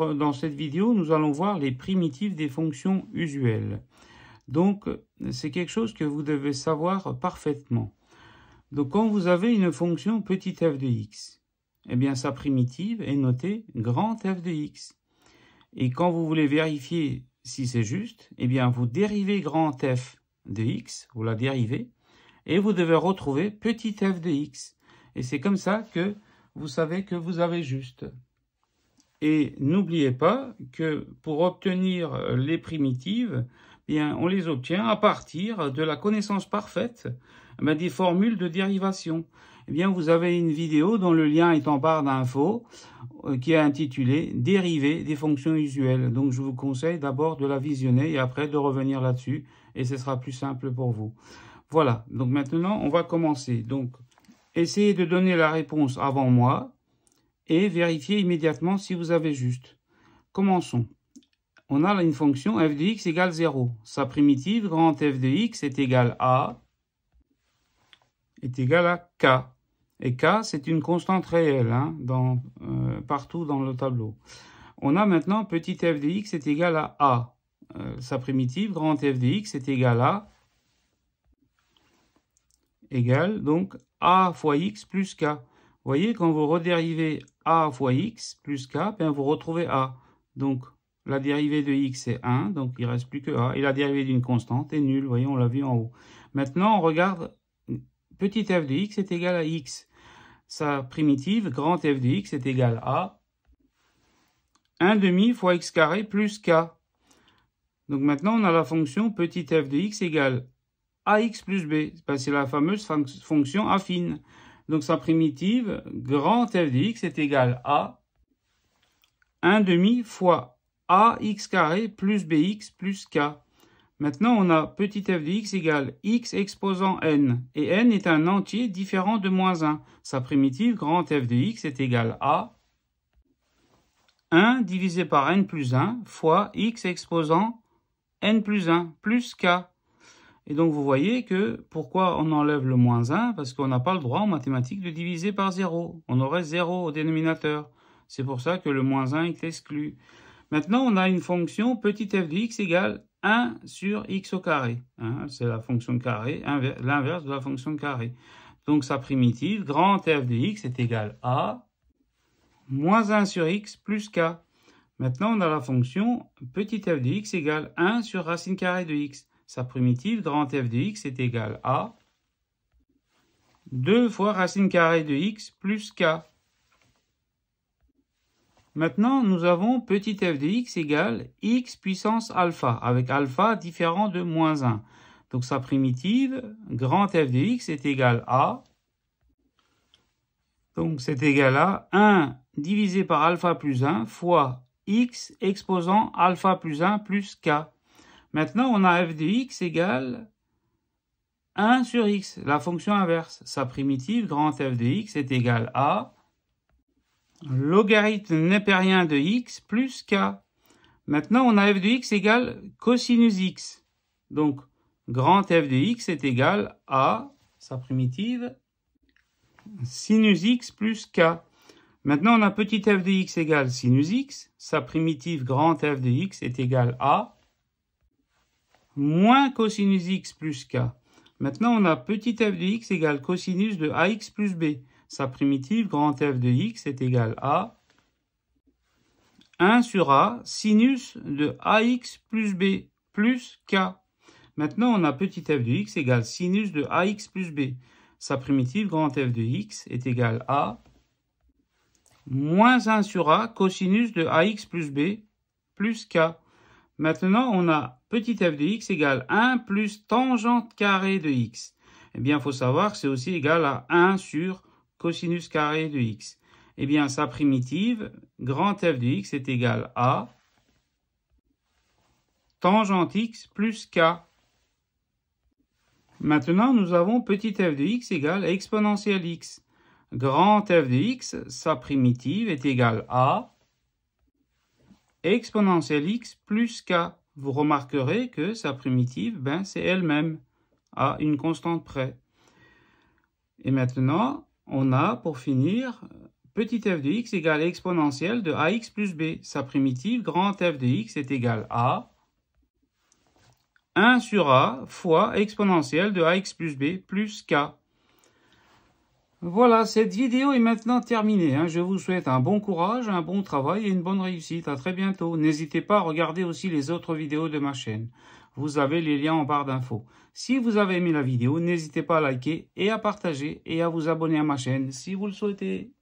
Euh, dans cette vidéo, nous allons voir les primitives des fonctions usuelles. Donc, c'est quelque chose que vous devez savoir parfaitement. Donc, quand vous avez une fonction f de x, eh bien, sa primitive est notée grand f de x. Et quand vous voulez vérifier si c'est juste, eh bien, vous dérivez grand f de x, vous la dérivez, et vous devez retrouver petit f de x. Et c'est comme ça que vous savez que vous avez juste. Et n'oubliez pas que pour obtenir les primitives, bien, on les obtient à partir de la connaissance parfaite eh ben, des formules de dérivation. Eh bien, vous avez une vidéo dont le lien est en barre d'infos euh, qui est intitulée « Dérivés des fonctions usuelles ». Donc, je vous conseille d'abord de la visionner et après de revenir là-dessus et ce sera plus simple pour vous. Voilà, donc maintenant, on va commencer. Donc, essayez de donner la réponse avant moi et vérifiez immédiatement si vous avez juste. Commençons. On a une fonction f de x égale 0. Sa primitive, grand f de x, est égale à est égale à k. Et k, c'est une constante réelle hein, dans, euh, partout dans le tableau. On a maintenant petit f de x est égal à a. Euh, sa primitive, grand f de x, est égale à égale donc a fois x plus k voyez, quand vous redérivez a fois x plus k, ben, vous retrouvez a. Donc, la dérivée de x est 1, donc il reste plus que a. Et la dérivée d'une constante est nulle, vous voyez, on l'a vu en haut. Maintenant, on regarde, petit f de x est égal à x. Sa primitive, grand f de x, est égal à 1 demi fois x carré plus k. Donc maintenant, on a la fonction petit f de x égale ax plus b. Ben, c'est la fameuse fonction affine. Donc sa primitive, grand f de x est égal à 1 demi fois ax carré plus bx plus k. Maintenant, on a petit f de x égale x exposant n. Et n est un entier différent de moins 1. Sa primitive, grand f de x, est égale à 1 divisé par n plus 1 fois x exposant n plus 1 plus k. Et donc vous voyez que pourquoi on enlève le moins 1 Parce qu'on n'a pas le droit en mathématiques de diviser par 0. On aurait 0 au dénominateur. C'est pour ça que le moins 1 est exclu. Maintenant, on a une fonction petit f de x égale 1 sur x au carré. Hein. C'est la fonction carré, l'inverse de la fonction carré. Donc sa primitive, grand f de x est égal à moins 1 sur x plus k. Maintenant, on a la fonction petit f de x égale 1 sur racine carrée de x sa primitive grand f de x est égale à 2 fois racine carrée de x plus k. Maintenant, nous avons petit f de x égale x puissance alpha, avec alpha différent de moins 1. Donc sa primitive, grand f de x est égal à, donc c'est égal à 1 divisé par alpha plus 1 fois x exposant alpha plus 1 plus k. Maintenant, on a f de x égale 1 sur x, la fonction inverse. Sa primitive, grand f de x, est égale à logarithme népérien de x plus k. Maintenant, on a f de x égale cosinus x. Donc, grand f de x est égal à sa primitive sinus x plus k. Maintenant, on a petit f de x égale sinus x. Sa primitive grand f de x est égale à moins cosinus x plus k. Maintenant, on a petit f de x égale cosinus de ax plus b. Sa primitive, grand f de x, est égale à 1 sur a sinus de ax plus b plus k. Maintenant, on a petit f de x égale sinus de ax plus b. Sa primitive, grand f de x, est égale à moins 1 sur a cosinus de ax plus b plus k. Maintenant, on a petit f de x égale 1 plus tangente carré de x. Eh bien, il faut savoir que c'est aussi égal à 1 sur cosinus carré de x. Eh bien, sa primitive, grand f de x est égal à tangente x plus k. Maintenant, nous avons petit f de x égale à exponentielle x. Grand f de x, sa primitive, est égale à exponentielle x plus k. Vous remarquerez que sa primitive, ben, c'est elle-même, à une constante près. Et maintenant, on a, pour finir, petit f de x égale exponentielle de ax plus b. Sa primitive, grand f de x, est égale à 1 sur a fois exponentielle de ax plus b plus k. Voilà, cette vidéo est maintenant terminée. Hein. Je vous souhaite un bon courage, un bon travail et une bonne réussite. À très bientôt. N'hésitez pas à regarder aussi les autres vidéos de ma chaîne. Vous avez les liens en barre d'infos. Si vous avez aimé la vidéo, n'hésitez pas à liker et à partager et à vous abonner à ma chaîne si vous le souhaitez.